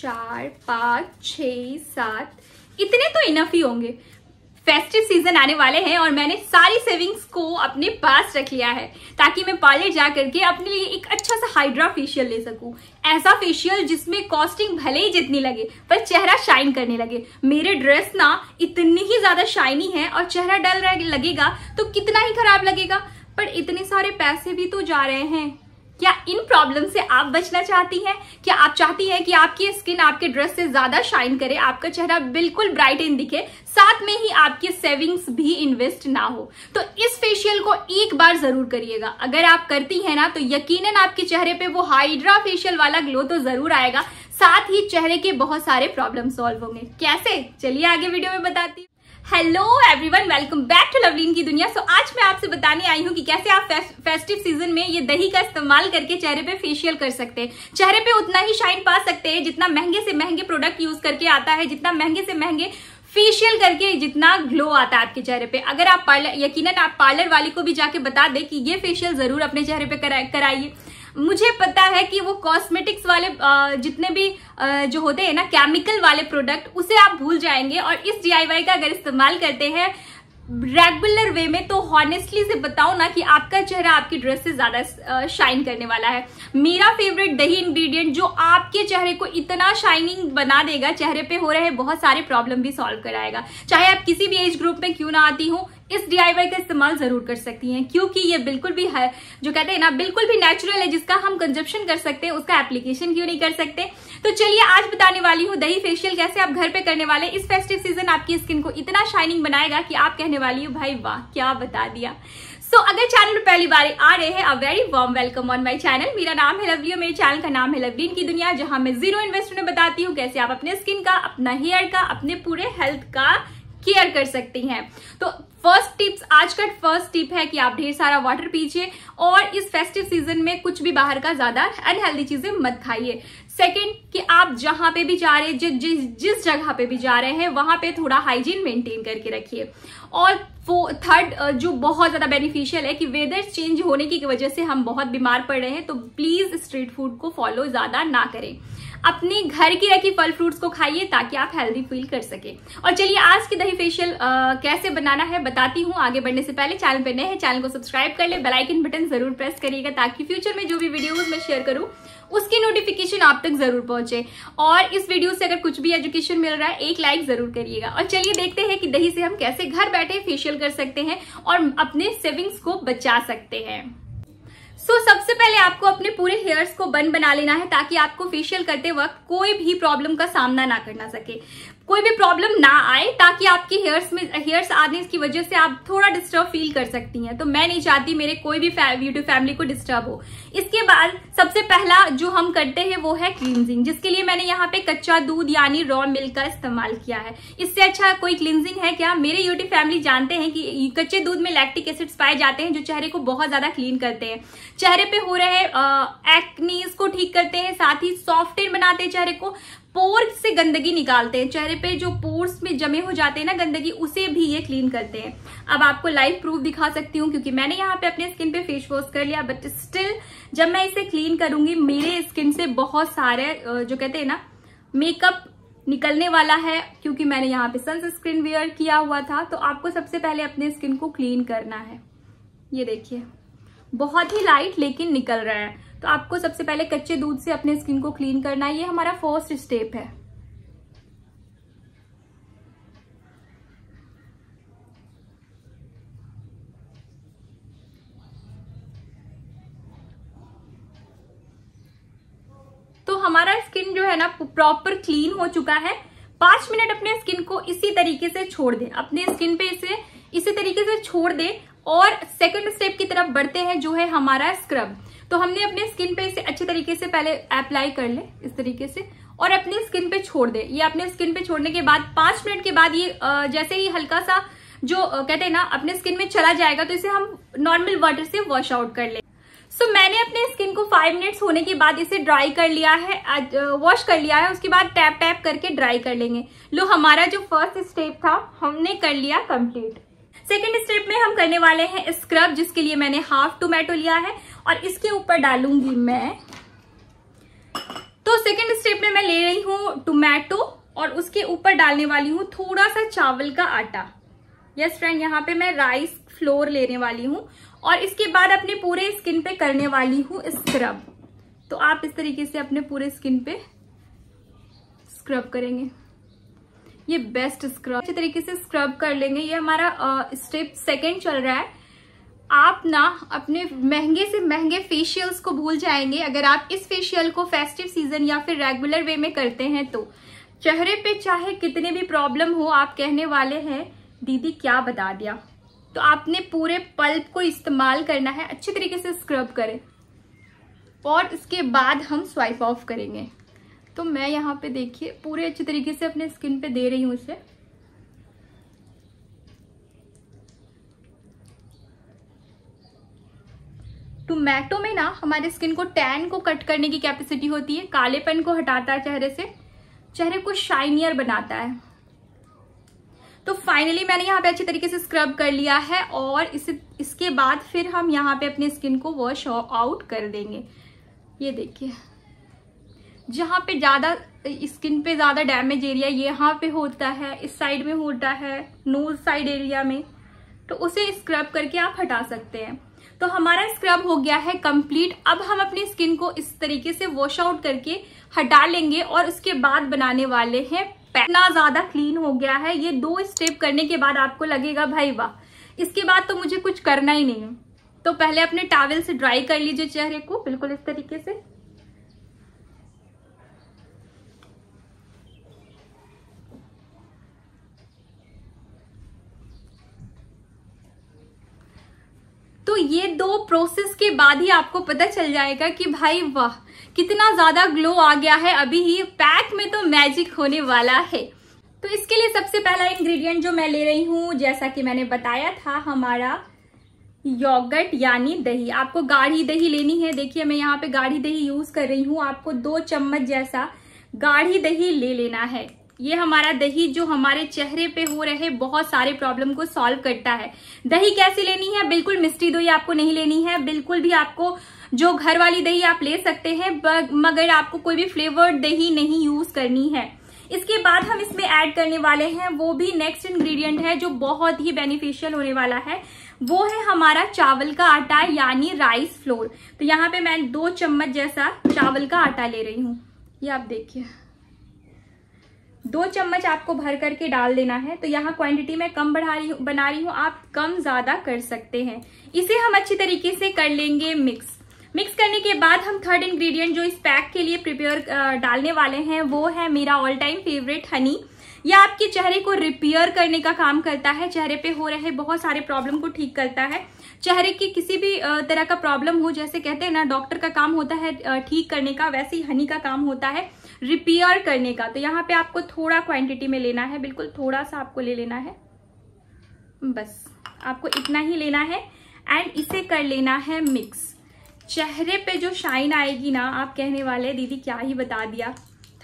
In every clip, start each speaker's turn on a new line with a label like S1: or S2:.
S1: चार पाँच छ सात इतने तो इनफ ही होंगे फेस्टिव सीजन आने वाले हैं और मैंने सारी सेविंग्स को अपने पास रख लिया है ताकि मैं पार्लर जा करके अपने लिए एक अच्छा सा हाइड्रा फेशियल ले सकूं ऐसा फेशियल जिसमें कॉस्टिंग भले ही जितनी लगे पर चेहरा शाइन करने लगे मेरे ड्रेस ना इतनी ही ज्यादा शाइनी है और चेहरा डल लगेगा तो कितना ही खराब लगेगा पर इतने सारे पैसे भी तो जा रहे हैं क्या इन प्रॉब्लम से आप बचना चाहती हैं क्या आप चाहती हैं कि आपकी स्किन आपके ड्रेस से ज्यादा शाइन करे आपका चेहरा बिल्कुल ब्राइट इन दिखे साथ में ही आपकी सेविंग्स भी इन्वेस्ट ना हो तो इस फेशियल को एक बार जरूर करिएगा अगर आप करती हैं ना तो यकीनन आपके चेहरे पे वो हाइड्रा फेशियल वाला ग्लो तो जरूर आएगा साथ ही चेहरे के बहुत सारे प्रॉब्लम सॉल्व होंगे कैसे चलिए आगे वीडियो में बताती hello everyone welcome back to Lovleen की दुनिया सो so, आज मैं आपसे बताने आई हूँ कि कैसे आप फेस्टिव सीजन में ये दही का इस्तेमाल करके चेहरे पे फेशियल कर सकते हैं चेहरे पे उतना ही शाइन पा सकते हैं जितना महंगे से महंगे प्रोडक्ट यूज करके आता है जितना महंगे से महंगे फेशियल करके जितना ग्लो आता है आपके चेहरे पे अगर आप पार्लर यकीनन आप पार्लर वाले को भी जाके बता दे कि ये फेशियल जरूर अपने चेहरे पे कराइए मुझे पता है कि वो कॉस्मेटिक्स वाले जितने भी जो होते हैं ना केमिकल वाले प्रोडक्ट उसे आप भूल जाएंगे और इस डीआईवाई का अगर इस्तेमाल करते हैं रेगुलर वे में तो हॉनेस्टली से बताओ ना कि आपका चेहरा आपकी ड्रेस से ज्यादा शाइन करने वाला है मेरा फेवरेट दही इंग्रेडिएंट जो आपके चेहरे को इतना शाइनिंग बना देगा चेहरे पे हो रहे बहुत सारे प्रॉब्लम भी सॉल्व कराएगा चाहे आप किसी भी एज ग्रुप में क्यों ना आती हो इस डीआईवाई का इस्तेमाल जरूर कर सकती हैं क्योंकि ये बिल्कुल भी है जो कहते हैं ना बिल्कुल भी नेचुरल है जिसका हम कंजप्शन कर सकते हैं उसका एप्लीकेशन क्यों नहीं कर सकते तो चलिए आज बताने वाली हूँ दही फेशियल कैसे आप घर पे करने वाले इस फेस्टिव सीजन आपकी स्किन को इतना शाइनिंग बनाएगा कि आप कहने वाली हूँ भाई वाह क्या बता दिया सो so, अगर चैनल पर पहली बार आ रहे हैं a very warm welcome on my channel मेरा नाम है लवली और मेरे चैनल का नाम है लवलीन की दुनिया जहां मैं जीरो इन्वेस्टमेंट में बताती हूँ कैसे आप अपने स्किन का अपना हेयर का अपने पूरे हेल्थ का केयर कर सकती हैं तो फर्स्ट टिप्स आज का फर्स्ट टिप है कि आप ढेर सारा वाटर पीजिए और इस फेस्टिव सीजन में कुछ भी बाहर का ज्यादा अनहेल्दी चीजें मत खाइए सेकेंड कि आप जहां पे भी जा रहे जि, जि, जिस जगह पे भी जा रहे हैं वहां पे थोड़ा हाइजीन मेंटेन करके रखिए और थर्ड जो बहुत ज्यादा बेनिफिशियल है कि वेदर चेंज होने की वजह से हम बहुत बीमार पड़ रहे हैं तो प्लीज स्ट्रीट फूड को फॉलो ज्यादा ना करें अपने घर की रखी फल फ्रूट्स को खाइए ताकि आप हेल्दी फील कर सके और चलिए आज की दही फेशियल कैसे बनाना है बताती हूँ आगे बढ़ने से पहले चैनल पर नए हैं चैनल को सब्सक्राइब कर ले बेलाइकन बटन जरूर प्रेस करिएगा ताकि फ्यूचर में जो भी वीडियोज मैं शेयर करूँ उसकी नोटिफिकेशन आप तक जरूर पहुंचे और इस वीडियो से अगर कुछ भी एजुकेशन मिल रहा है एक लाइक जरूर करिएगा और चलिए देखते हैं कि दही से हम कैसे घर बैठे फेशियल कर सकते हैं और अपने सेविंग्स को बचा सकते हैं सो so, सबसे पहले आपको अपने पूरे हेयर्स को बन बना लेना है ताकि आपको फेशियल करते वक्त कोई भी प्रॉब्लम का सामना ना करना सके कोई भी प्रॉब्लम ना आए ताकि आपके हेयर्स में हेयर्स आने की वजह से आप थोड़ा डिस्टर्ब फील कर सकती हैं तो मैं नहीं चाहती मेरे कोई भी यूट्यूब फैमिली को डिस्टर्ब हो इसके बाद सबसे पहला जो हम करते हैं वो है क्लिनजिंग जिसके लिए मैंने यहाँ पे कच्चा दूध यानी रॉ मिल्क का इस्तेमाल किया है इससे अच्छा कोई क्लिनजिंग है क्या मेरे यूट्यूब फैमिली जानते हैं कि कच्चे दूध में लैक्टिक एसिड्स पाए जाते हैं जो चेहरे को बहुत ज्यादा क्लीन करते हैं चेहरे पे हो रहे एक्नीस को ठीक करते हैं साथ ही सॉफ्ट बनाते हैं चेहरे को पोर से गंदगी निकालते हैं चेहरे पे जो पोर्स में जमे हो जाते हैं ना गंदगी उसे भी ये क्लीन करते हैं अब आपको लाइव प्रूफ दिखा सकती हूँ क्योंकि मैंने यहाँ पे अपने स्किन पे फेस वॉश कर लिया बट स्टिल जब मैं इसे क्लीन करूंगी मेरे स्किन से बहुत सारे जो कहते हैं ना मेकअप निकलने वाला है क्योंकि मैंने यहाँ पे सनस्क्रीन वेयर किया हुआ था तो आपको सबसे पहले अपने स्किन को क्लीन करना है ये देखिए बहुत ही लाइट लेकिन निकल रहा है तो आपको सबसे पहले कच्चे दूध से अपने स्किन को क्लीन करना है ये हमारा फर्स्ट स्टेप है तो हमारा स्किन जो है ना प्रॉपर क्लीन हो चुका है पांच मिनट अपने स्किन को इसी तरीके से छोड़ दें अपने स्किन पे इसे इसी तरीके से छोड़ दें और सेकेंड स्टेप की तरफ बढ़ते हैं जो है हमारा स्क्रब तो हमने अपने स्किन पे इसे अच्छे तरीके से पहले अप्लाई कर ले इस तरीके से और अपने स्किन पे छोड़ दे ये अपने स्किन पे छोड़ने के बाद पांच मिनट के बाद ये जैसे ही हल्का सा जो कहते हैं ना अपने स्किन में चला जाएगा तो इसे हम नॉर्मल वाटर से वॉश आउट कर ले सो so, मैंने अपने स्किन को फाइव मिनट्स होने के बाद इसे ड्राई कर लिया है वॉश कर लिया है उसके बाद टैप टैप करके ड्राई कर लेंगे लो हमारा जो फर्स्ट स्टेप था हमने कर लिया कंप्लीट सेकेंड स्टेप में हम करने वाले हैं स्क्रब जिसके लिए मैंने हाफ टोमेटो लिया है और इसके ऊपर डालूंगी मैं तो सेकेंड स्टेप में मैं ले रही हूं टोमेटो और उसके ऊपर डालने वाली हूं थोड़ा सा चावल का आटा यस फ्रेंड यहाँ पे मैं राइस फ्लोर लेने वाली हूँ और इसके बाद अपने पूरे स्किन पे करने वाली हूँ स्क्रब तो आप इस तरीके से अपने पूरे स्किन पे स्क्रब करेंगे ये बेस्ट स्क्रब अच्छे तरीके से स्क्रब कर लेंगे ये हमारा स्टेप सेकेंड चल रहा है आप ना अपने महंगे से महंगे फेशियल्स को भूल जाएंगे अगर आप इस फेशियल को फेस्टिव सीजन या फिर रेगुलर वे में करते हैं तो चेहरे पे चाहे कितने भी प्रॉब्लम हो आप कहने वाले हैं दीदी क्या बता दिया तो आपने पूरे पल्प को इस्तेमाल करना है अच्छे तरीके से स्क्रब करें और इसके बाद हम स्वाइप ऑफ करेंगे तो मैं यहाँ पे देखिए पूरे अच्छे तरीके से अपने स्किन पे दे रही हूँ इसे टोमैटो तो में ना हमारे स्किन को टैन को कट करने की कैपेसिटी होती है कालेपन को हटाता है चेहरे से चेहरे को शाइनियर बनाता है तो फाइनली मैंने यहाँ पे अच्छे तरीके से स्क्रब कर लिया है और इसे इसके बाद फिर हम यहाँ पे अपने स्किन को वॉश आउट कर देंगे ये देखिए जहाँ पे ज़्यादा स्किन पे ज़्यादा डैमेज एरिया यहाँ पे होता है इस साइड में होता है नोज साइड एरिया में तो उसे स्क्रब करके आप हटा सकते हैं तो हमारा स्क्रब हो गया है कंप्लीट अब हम अपनी स्किन को इस तरीके से वॉश आउट करके हटा लेंगे और उसके बाद बनाने वाले हैं इतना ज़्यादा क्लीन हो गया है ये दो स्टेप करने के बाद आपको लगेगा भाई वाह इसके बाद तो मुझे कुछ करना ही नहीं है तो पहले अपने टावल से ड्राई कर लीजिए चेहरे को बिल्कुल इस तरीके से ये दो प्रोसेस के बाद ही आपको पता चल जाएगा कि भाई वाह कितना ज्यादा ग्लो आ गया है अभी ही पैक में तो मैजिक होने वाला है तो इसके लिए सबसे पहला इंग्रेडिएंट जो मैं ले रही हूँ जैसा कि मैंने बताया था हमारा योगर्ट यानी दही आपको गाढ़ी दही लेनी है देखिए मैं यहाँ पे गाढ़ी दही यूज कर रही हूँ आपको दो चम्मच जैसा गाढ़ी दही ले लेना है ये हमारा दही जो हमारे चेहरे पे हो रहे बहुत सारे प्रॉब्लम को सॉल्व करता है दही कैसी लेनी है बिल्कुल मिस्टी दही आपको नहीं लेनी है बिल्कुल भी आपको जो घर वाली दही आप ले सकते हैं मगर आपको कोई भी फ्लेवर्ड दही नहीं यूज करनी है इसके बाद हम इसमें ऐड करने वाले हैं वो भी नेक्स्ट इंग्रेडिएंट है जो बहुत ही बेनिफिशियल होने वाला है वो है हमारा चावल का आटा यानी राइस फ्लोर तो यहाँ पे मैं दो चम्मच जैसा चावल का आटा ले रही हूँ ये आप देखिए दो चम्मच आपको भर करके डाल देना है तो यहाँ क्वांटिटी मैं कम बढ़ा रही बना रही हूँ आप कम ज़्यादा कर सकते हैं इसे हम अच्छी तरीके से कर लेंगे मिक्स मिक्स करने के बाद हम थर्ड इंग्रेडिएंट जो इस पैक के लिए प्रिपेयर डालने वाले हैं वो है मेरा ऑल टाइम फेवरेट हनी यह आपके चेहरे को रिपेयर करने का काम करता है चेहरे पे हो रहे बहुत सारे प्रॉब्लम को ठीक करता है चेहरे की किसी भी तरह का प्रॉब्लम हो जैसे कहते हैं ना डॉक्टर का काम होता है ठीक करने का वैसे ही हनी का काम होता है रिपेयर करने का तो यहाँ पे आपको थोड़ा क्वांटिटी में लेना है बिल्कुल थोड़ा सा आपको ले लेना है बस आपको इतना ही लेना है एंड इसे कर लेना है मिक्स चेहरे पे जो शाइन आएगी ना आप कहने वाले दीदी क्या ही बता दिया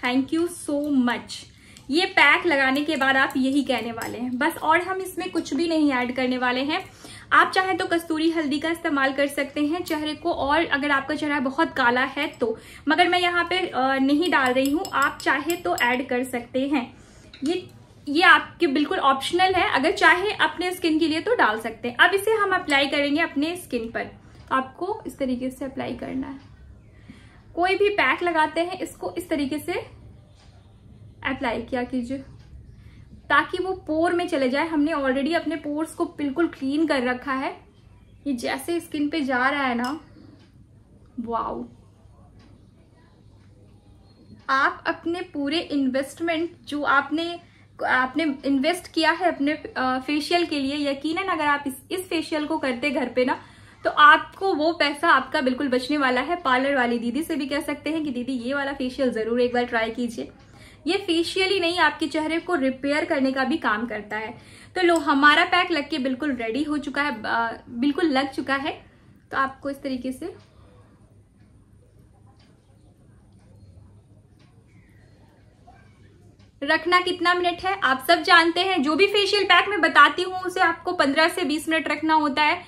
S1: थैंक यू सो मच ये पैक लगाने के बाद आप यही कहने वाले हैं बस और हम इसमें कुछ भी नहीं ऐड करने वाले हैं आप चाहे तो कस्तूरी हल्दी का इस्तेमाल कर सकते हैं चेहरे को और अगर आपका चेहरा बहुत काला है तो मगर मैं यहाँ पे नहीं डाल रही हूँ आप चाहे तो ऐड कर सकते हैं ये ये आपके बिल्कुल ऑप्शनल है अगर चाहे अपने स्किन के लिए तो डाल सकते हैं अब इसे हम अप्लाई करेंगे अपने स्किन पर आपको इस तरीके से अप्लाई करना है कोई भी पैक लगाते हैं इसको इस तरीके से अप्लाई किया कीजिए ताकि वो पोर में चले जाए हमने ऑलरेडी अपने पोर्स को बिल्कुल क्लीन कर रखा है ये जैसे स्किन पे जा रहा है ना वाओ आप अपने पूरे इन्वेस्टमेंट जो आपने आपने इन्वेस्ट किया है अपने फेशियल के लिए यकीनन अगर आप इस इस फेशियल को करते घर पे ना तो आपको वो पैसा आपका बिल्कुल बचने वाला है पार्लर वाली दीदी से भी कह सकते हैं कि दीदी ये वाला फेशियल जरूर एक बार ट्राई कीजिए ये फेशियली नहीं आपके चेहरे को रिपेयर करने का भी काम करता है तो लो हमारा पैक लग के बिल्कुल रेडी हो चुका है बिल्कुल लग चुका है तो आपको इस तरीके से रखना कितना मिनट है आप सब जानते हैं जो भी फेशियल पैक मैं बताती हूं उसे आपको 15 से 20 मिनट रखना होता है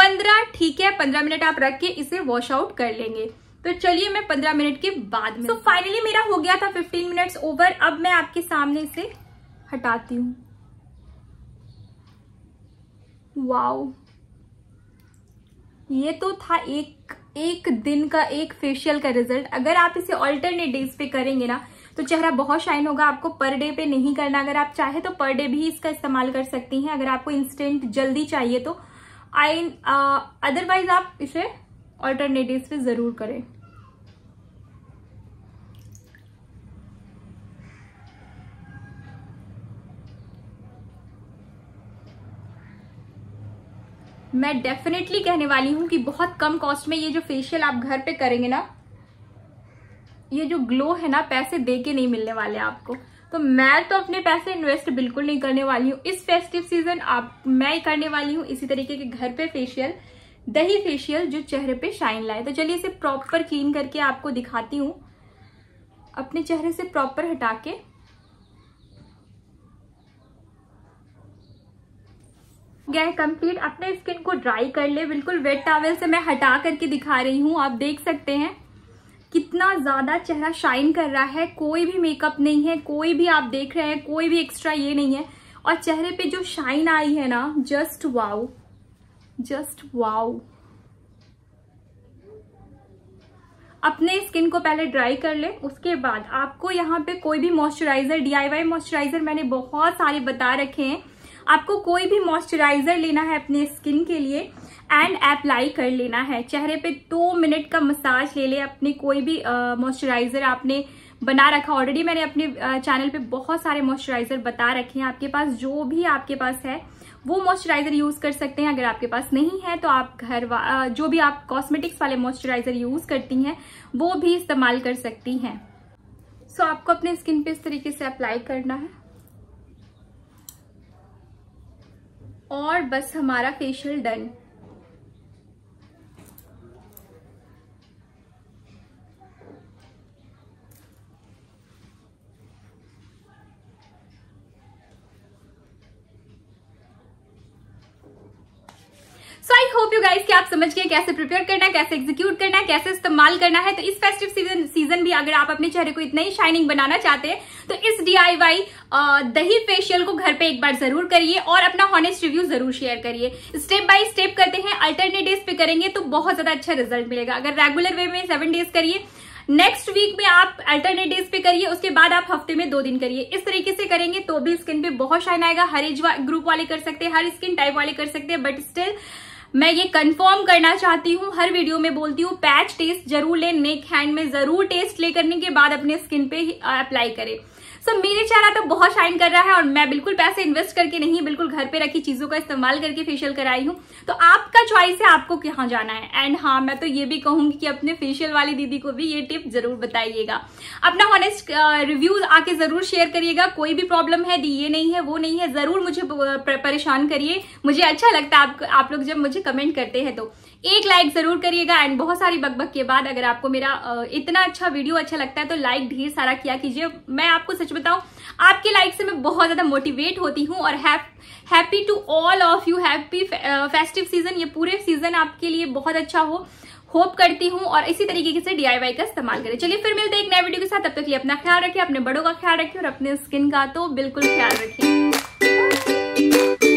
S1: 15 ठीक है 15 मिनट आप रख के इसे वॉश आउट कर लेंगे तो चलिए मैं पंद्रह मिनट के बाद में तो फाइनली मेरा हो गया था फिफ्टीन मिनट्स ओवर अब मैं आपके सामने इसे हटाती हूँ वाओ ये तो था एक एक दिन का एक फेशियल का रिजल्ट अगर आप इसे ऑल्टरनेट डेज पे करेंगे ना तो चेहरा बहुत शाइन होगा आपको पर डे पे नहीं करना अगर आप चाहे तो पर डे भी इसका इस्तेमाल कर सकती हैं अगर आपको इंस्टेंट जल्दी चाहिए तो आई अदरवाइज uh, आप इसे ऑल्टरनेट पे ज़रूर करें मैं डेफिनेटली कहने वाली हूं कि बहुत कम कॉस्ट में ये जो फेशियल आप घर पे करेंगे ना ये जो ग्लो है ना पैसे दे के नहीं मिलने वाले आपको तो मैं तो अपने पैसे इन्वेस्ट बिल्कुल नहीं करने वाली हूँ इस फेस्टिव सीजन आप मैं करने वाली हूँ इसी तरीके के घर पे फेशियल दही फेशियल जो चेहरे पे शाइन लाए तो चलिए इसे प्रॉपर क्लीन करके आपको दिखाती हूँ अपने चेहरे से प्रॉपर हटा के गए कंप्लीट अपने स्किन को ड्राई कर ले बिल्कुल वेट टावल से मैं हटा करके दिखा रही हूँ आप देख सकते हैं कितना ज़्यादा चेहरा शाइन कर रहा है कोई भी मेकअप नहीं है कोई भी आप देख रहे हैं कोई भी एक्स्ट्रा ये नहीं है और चेहरे पे जो शाइन आई है ना जस्ट वाओ जस्ट वाओ अपने स्किन को पहले ड्राई कर ले उसके बाद आपको यहाँ पे कोई भी मॉइस्चराइजर डीआईवाई मॉइस्चराइजर मैंने बहुत सारे बता रखे हैं आपको कोई भी मॉइस्चराइजर लेना है अपने स्किन के लिए एंड अप्लाई कर लेना है चेहरे पे दो मिनट का मसाज ले ले अपने कोई भी मॉइस्चराइजर आपने बना रखा ऑलरेडी मैंने अपने चैनल पे बहुत सारे मॉइस्चराइजर बता रखे हैं आपके पास जो भी आपके पास है वो मॉइस्चराइज़र यूज़ कर सकते हैं अगर आपके पास नहीं है तो आप घर जो भी आप कॉस्मेटिक्स वाले मॉइस्चराइज़र यूज़ करती हैं वो भी इस्तेमाल कर सकती हैं सो so, आपको अपने स्किन पे इस तरीके से अप्लाई करना है और बस हमारा facial done so I hope you guys कि आप समझ गए कैसे प्रिपेयर करना है कैसे एग्जीक्यूट करना है कैसे इस्तेमाल करना है तो इस फेस्टिव सीजन सीजन भी अगर आप अपने चेहरे को इतना ही शाइनिंग बनाना चाहते हैं तो इस डीआईवाई दही फेशियल को घर पे एक बार जरूर करिए और अपना हॉनेस्ट रिव्यू जरूर शेयर करिए स्टेप बाय स्टेप करते हैं अल्टरनेट डेज पे करेंगे तो बहुत ज्यादा अच्छा रिजल्ट मिलेगा अगर रेगुलर वे में सेवन डेज करिए नेक्स्ट वीक में आप अल्टरनेट डेज पे करिए उसके बाद आप हफ्ते में दो दिन करिए इस तरीके से करेंगे तो भी स्किन पे बहुत शाइन आएगा हर एज ग्रुप वाले कर सकते हैं हर स्किन टाइप वाले कर सकते हैं बट स्टिल मैं ये कंफर्म करना चाहती हूँ हर वीडियो में बोलती हूँ पैच टेस्ट जरूर लें नेक हैंड में जरूर टेस्ट ले करने के बाद अपने स्किन पे अप्लाई करें सो मेरे चेहरा तो बहुत शाइन कर रहा है और मैं बिल्कुल पैसे इन्वेस्ट करके नहीं बिल्कुल घर पे रखी चीजों का इस्तेमाल करके फेशियल कराई हूँ तो आपका चॉइस है आपको कहाँ जाना है एंड हाँ मैं तो ये भी कहूंगी कि अपने फेशियल वाली दीदी को भी ये टिप जरूर बताइएगा अपना हॉनेस्ट रिव्यूज आके जरूर शेयर करिएगा कोई भी प्रॉब्लम है ये नहीं है वो नहीं है जरूर मुझे परेशान करिए मुझे अच्छा लगता है आप, आप लोग जब मुझे कमेंट करते हैं तो एक लाइक जरूर करिएगा एंड बहुत सारी बकबक के बाद अगर आपको मेरा इतना अच्छा वीडियो अच्छा लगता है तो लाइक ढेर सारा किया कीजिए मैं आपको सच बताऊं आपके लाइक से मैं बहुत ज्यादा मोटिवेट होती हूँ और happy to all of you happy festive season ये पूरे सीजन आपके लिए बहुत अच्छा हो होप करती हूँ और इसी तरीके से डीआईवाई का इस्तेमाल करें चलिए फिर मिलते हैं एक नए वीडियो के साथ तब तक लिए अपना ख्याल रखिए अपने बड़ों का ख्याल रखिए और अपने स्किन का तो बिल्कुल ख्याल रखिए